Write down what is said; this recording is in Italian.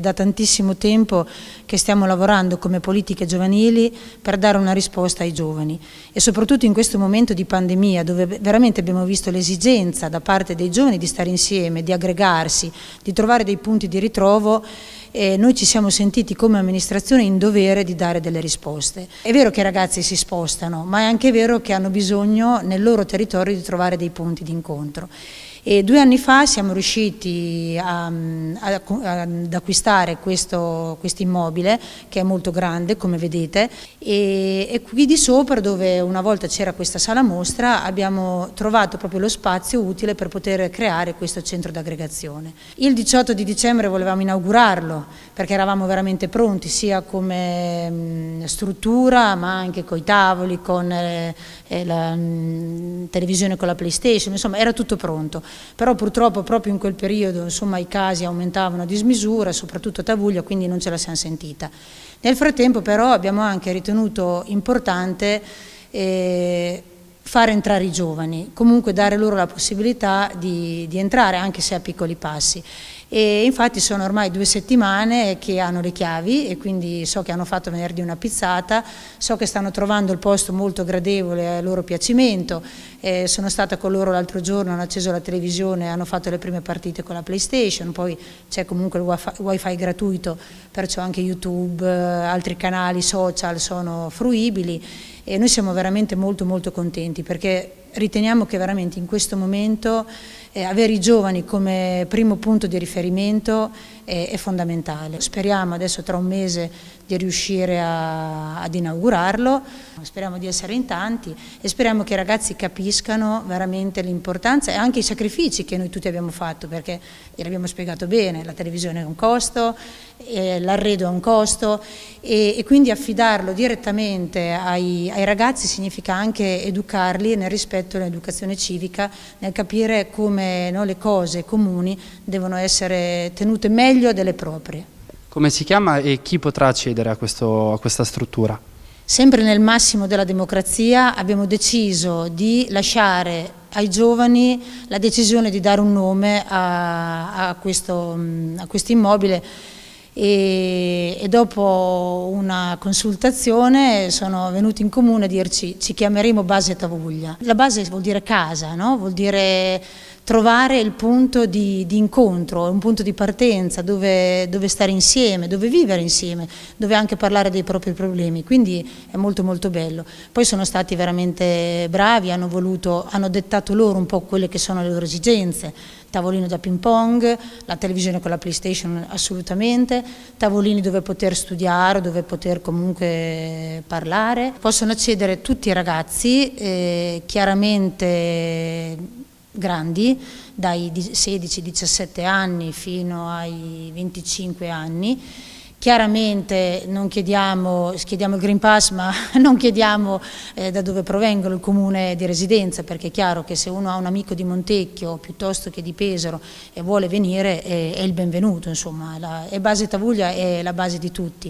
Da tantissimo tempo che stiamo lavorando come politiche giovanili per dare una risposta ai giovani e soprattutto in questo momento di pandemia dove veramente abbiamo visto l'esigenza da parte dei giovani di stare insieme, di aggregarsi, di trovare dei punti di ritrovo e noi ci siamo sentiti come amministrazione in dovere di dare delle risposte. È vero che i ragazzi si spostano ma è anche vero che hanno bisogno nel loro territorio di trovare dei punti di incontro. E due anni fa siamo riusciti a, a, ad acquistare questo quest immobile che è molto grande come vedete e, e qui di sopra dove una volta c'era questa sala mostra abbiamo trovato proprio lo spazio utile per poter creare questo centro d'aggregazione. Il 18 di dicembre volevamo inaugurarlo perché eravamo veramente pronti sia come mh, struttura ma anche coi tavoli, con eh, eh la mh, televisione con la PlayStation, insomma era tutto pronto però purtroppo proprio in quel periodo insomma, i casi aumentavano a dismisura, soprattutto a Tavuglia, quindi non ce la siamo sentita. Nel frattempo però abbiamo anche ritenuto importante eh, fare entrare i giovani, comunque dare loro la possibilità di, di, entrare anche se a piccoli passi. E infatti sono ormai due settimane che hanno le chiavi e quindi so che hanno fatto venerdì una pizzata, so che stanno trovando il posto molto gradevole a loro piacimento, eh, sono stata con loro l'altro giorno, hanno acceso la televisione, hanno fatto le prime partite con la PlayStation, poi c'è comunque il wifi gratuito, perciò anche YouTube, eh, altri canali social sono fruibili e noi siamo veramente molto molto contenti perché riteniamo che veramente in questo momento eh, avere i giovani come primo punto di riferimento è, è fondamentale. Speriamo adesso tra un mese di riuscire a, ad inaugurarlo, speriamo di essere in tanti e speriamo che i ragazzi capiscano veramente l'importanza e anche i sacrifici che noi tutti abbiamo fatto perché gliel'abbiamo spiegato bene, la televisione è un costo, eh, l'arredo è un costo e, e, quindi affidarlo direttamente ai, ai ragazzi significa anche educarli nel rispetto aspetto dell'educazione civica, nel capire come no, le cose comuni devono essere tenute meglio delle proprie. Come si chiama e chi potrà accedere a, questo, a questa struttura? Sempre nel massimo della democrazia abbiamo deciso di lasciare ai giovani la decisione di dare un nome a, a questo, a questo immobile e, e, dopo una consultazione sono venuti in comune a dirci ci chiameremo base Tavuglia. La base vuol dire casa, no? vuol dire trovare il punto di, di incontro, un punto di partenza dove, dove, stare insieme, dove vivere insieme, dove anche parlare dei propri problemi, quindi è molto molto bello. Poi sono stati veramente bravi, hanno, voluto, hanno dettato loro un po' quelle che sono le loro esigenze, tavolino da ping pong, la televisione con la PlayStation assolutamente, tavolini dove poter studiare, dove poter comunque parlare. Possono accedere tutti i ragazzi, eh, chiaramente grandi, dai 16-17 anni fino ai 25 anni. Chiaramente non chiediamo, chiediamo il Green Pass ma non chiediamo eh, da dove provengono il comune di residenza perché è chiaro che se uno ha un amico di Montecchio piuttosto che di Pesaro e vuole venire è, eh, è il benvenuto, insomma, la, è base Tavuglia è la base di tutti.